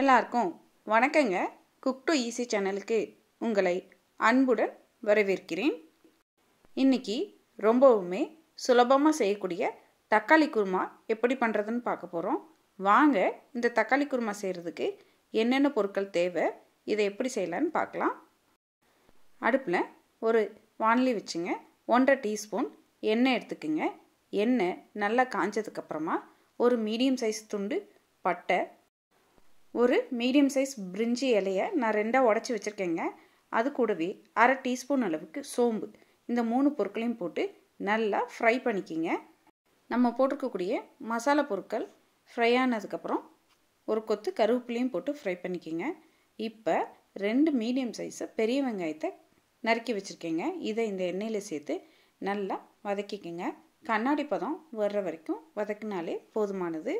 எல்லாருக்கும் வணக்கங்க cook to easy சேனலுக்கு உங்களை அன்புடன் வரவேற்கிறேன் இன்றைக்கி ரொம்பவுமே சுலபமாக செய்யக்கூடிய தக்காளி குருமா எப்படி பண்ணுறதுன்னு பார்க்க போகிறோம் வாங்க இந்த தக்காளி குருமா செய்கிறதுக்கு என்னென்ன பொருட்கள் தேவை இதை எப்படி செய்யலான்னு பார்க்கலாம் அடுப்பில் ஒரு வானலி வச்சுங்க ஒன்றரை டீஸ்பூன் எண்ணெய் எடுத்துக்குங்க எண்ணெய் நல்லா காஞ்சதுக்கப்புறமா ஒரு மீடியம் சைஸ் துண்டு பட்டை ஒரு மீடியம் சைஸ் பிரிஞ்சி இலையை நான் ரெண்டாக உடச்சி வச்சுருக்கேங்க அது கூடவே அரை டீஸ்பூன் அளவுக்கு சோம்பு இந்த மூணு பொருட்களையும் போட்டு நல்லா ஃப்ரை பண்ணிக்கிங்க நம்ம போட்டிருக்கக்கூடிய மசாலா பொருட்கள் ஃப்ரை ஆனதுக்கப்புறம் ஒரு கொத்து கருவேப்பிலையும் போட்டு ஃப்ரை பண்ணிக்கிங்க இப்போ ரெண்டு மீடியம் சைஸை பெரிய வெங்காயத்தை நறுக்கி வச்சுருக்கேங்க இதை இந்த எண்ணெயில் சேர்த்து நல்லா வதக்கிக்கோங்க கண்ணாடி பதம் வர்ற வரைக்கும் வதக்கினாலே போதுமானது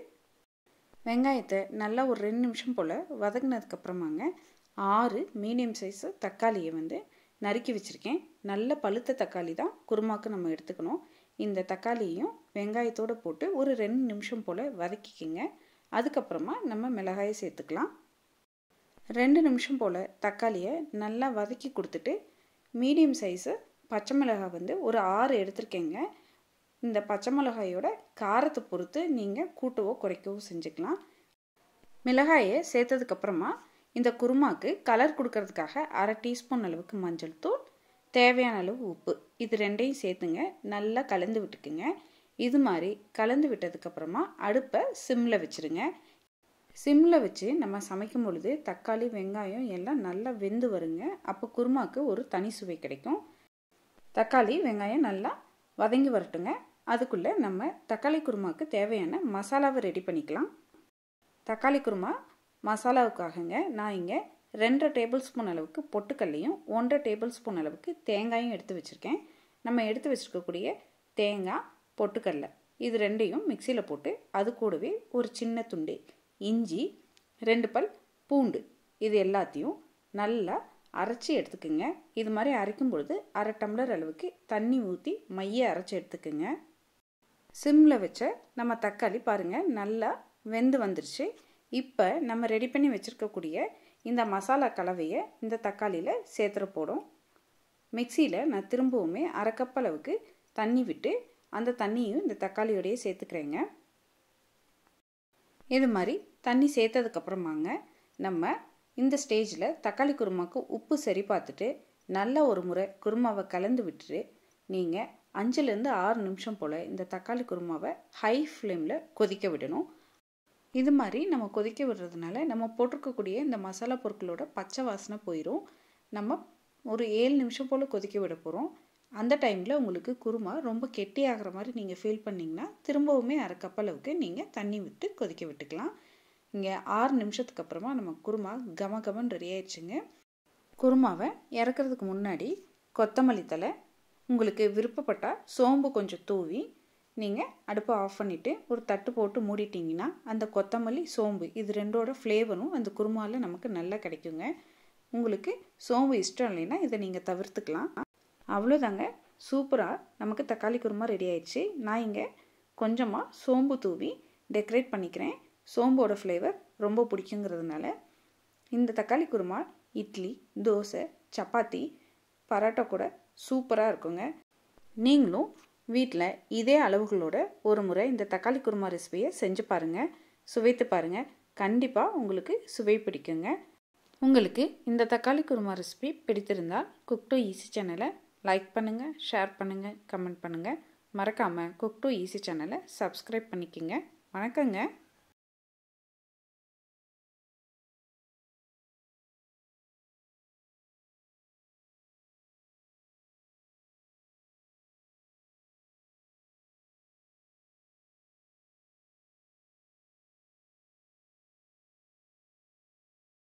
வெங்காயத்தை நல்லா ஒரு ரெண்டு நிமிஷம் போல் வதங்கினதுக்கப்புறமாங்க ஆறு மீடியம் சைஸு தக்காளியை வந்து நறுக்கி வச்சுருக்கேன் நல்ல பழுத்த தக்காளி தான் குருமாக்கு நம்ம எடுத்துக்கணும் இந்த தக்காளியையும் வெங்காயத்தோடு போட்டு ஒரு ரெண்டு நிமிஷம் போல் வதக்கிக்கோங்க அதுக்கப்புறமா நம்ம மிளகாயை சேர்த்துக்கலாம் ரெண்டு நிமிஷம் போல் தக்காளியை நல்லா வதக்கி கொடுத்துட்டு மீடியம் சைஸு பச்சை மிளகாய் வந்து ஒரு ஆறு எடுத்திருக்கேங்க இந்த பச்சை மிளகாயோட காரத்தை பொறுத்து நீங்கள் கூட்டவோ குறைக்கவோ செஞ்சுக்கலாம் மிளகாயை சேர்த்ததுக்கப்புறமா இந்த குருமாக்கு கலர் கொடுக்கறதுக்காக அரை டீஸ்பூன் அளவுக்கு மஞ்சள் தூள் தேவையான அளவு உப்பு இது ரெண்டையும் சேர்த்துங்க நல்லா கலந்து விட்டுக்குங்க இது மாதிரி கலந்து விட்டதுக்கப்புறமா அடுப்பை சிம்மில் வச்சுருங்க சிம்மில் வச்சு நம்ம சமைக்கும் பொழுது தக்காளி வெங்காயம் எல்லாம் நல்லா வெந்து வருங்க அப்போ குருமாக்கு ஒரு தனி சுவை கிடைக்கும் தக்காளி வெங்காயம் நல்லா வதங்கி வரட்டுங்க அதுக்குள்ளே நம்ம தக்காளி குருமாவுக்கு தேவையான மசாலாவை ரெடி பண்ணிக்கலாம் தக்காளி குருமா மசாலாவுக்காகங்க நான் இங்கே ரெண்டரை டேபிள் ஸ்பூன் அளவுக்கு பொட்டுக்கல்லையும் ஒன்றரை டேபிள் ஸ்பூன் அளவுக்கு தேங்காயும் எடுத்து வச்சுருக்கேன் நம்ம எடுத்து வச்சுருக்கக்கூடிய தேங்காய் பொட்டுக்கல்ல இது ரெண்டையும் மிக்சியில் போட்டு அது கூடவே ஒரு சின்ன துண்டு இஞ்சி ரெண்டு பல் பூண்டு இது எல்லாத்தையும் நல்லா அரைச்சி எடுத்துக்கோங்க இது மாதிரி அரைக்கும் பொழுது அரை டம்ளர் அளவுக்கு தண்ணி ஊற்றி மைய அரைச்சி எடுத்துக்கோங்க சிம்மில் வச்ச நம்ம தக்காளி பாருங்கள் நல்லா வெந்து வந்துருச்சு இப்போ நம்ம ரெடி பண்ணி வச்சுருக்கக்கூடிய இந்த மசாலா கலவையை இந்த தக்காளியில் சேர்த்துற போடும் மிக்சியில் நான் திரும்பவுமே அரைக்கப்பளவுக்கு அளவுக்கு தண்ணி விட்டு அந்த தண்ணியும் இந்த தக்காளியோடைய சேர்த்துக்கிறேங்க இது மாதிரி தண்ணி சேர்த்ததுக்கப்புறமாங்க நம்ம இந்த ஸ்டேஜில் தக்காளி குருமாவுக்கு உப்பு சரி பார்த்துட்டு நல்ல ஒரு முறை குருமாவை கலந்து விட்டுட்டு நீங்கள் அஞ்சுலேருந்து ஆறு நிமிஷம் போல் இந்த தக்காளி குருமாவை ஹை ஃப்ளேமில் கொதிக்க விடணும் இது மாதிரி நம்ம கொதிக்க விடுறதுனால நம்ம போட்டிருக்கக்கூடிய இந்த மசாலா பொருட்களோட பச்சை வாசனை போயிடும் நம்ம ஒரு ஏழு நிமிஷம் போல் கொதிக்க விட போகிறோம் அந்த டைமில் உங்களுக்கு குருமா ரொம்ப கெட்டியாகிற மாதிரி நீங்கள் ஃபீல் பண்ணிங்கன்னா திரும்பவுமே அரைக்கப்பளவுக்கு அளவுக்கு நீங்கள் தண்ணி விட்டு கொதிக்க விட்டுக்கலாம் இங்கே ஆறு நிமிஷத்துக்கு அப்புறமா நம்ம குருமா கம கமன் ரெடி ஆயிடுச்சுங்க குருமாவை இறக்குறதுக்கு முன்னாடி கொத்தமல்லி தலை உங்களுக்கு விருப்பப்பட்டால் சோம்பு கொஞ்சம் தூவி நீங்கள் அடுப்பை ஆஃப் பண்ணிவிட்டு ஒரு தட்டு போட்டு மூடிட்டிங்கன்னா அந்த கொத்தமல்லி சோம்பு இது ரெண்டோட ஃப்ளேவரும் அந்த குருமாவில் நமக்கு நல்லா கிடைக்குங்க உங்களுக்கு சோம்பு இஷ்டம் இல்லைன்னா இதை நீங்கள் தவிர்த்துக்கலாம் அவ்வளோதாங்க சூப்பராக நமக்கு தக்காளி குருமா ரெடி ஆயிடுச்சு நான் இங்கே கொஞ்சமாக சோம்பு தூவி டெக்கரேட் பண்ணிக்கிறேன் சோம்போட ஃப்ளேவர் ரொம்ப பிடிக்குங்கிறதுனால இந்த தக்காளி குருமா இட்லி தோசை சப்பாத்தி பரோட்டா கூட சூப்பராக இருக்குங்க நீங்களும் வீட்டில் இதே அளவுகளோட ஒரு முறை இந்த தக்காளி குருமா ரெசிபியை செஞ்சு பாருங்கள் சுவைத்து பாருங்கள் கண்டிப்பாக உங்களுக்கு சுவை பிடிக்குங்க உங்களுக்கு இந்த தக்காளி குருமா ரெசிபி பிடித்திருந்தால் குக் டூ ஈஸி சேனலை லைக் பண்ணுங்கள் ஷேர் பண்ணுங்கள் கமெண்ட் பண்ணுங்கள் மறக்காமல் குக் டூ ஈஸி சேனலை சப்ஸ்கிரைப் பண்ணிக்கோங்க வணக்கங்க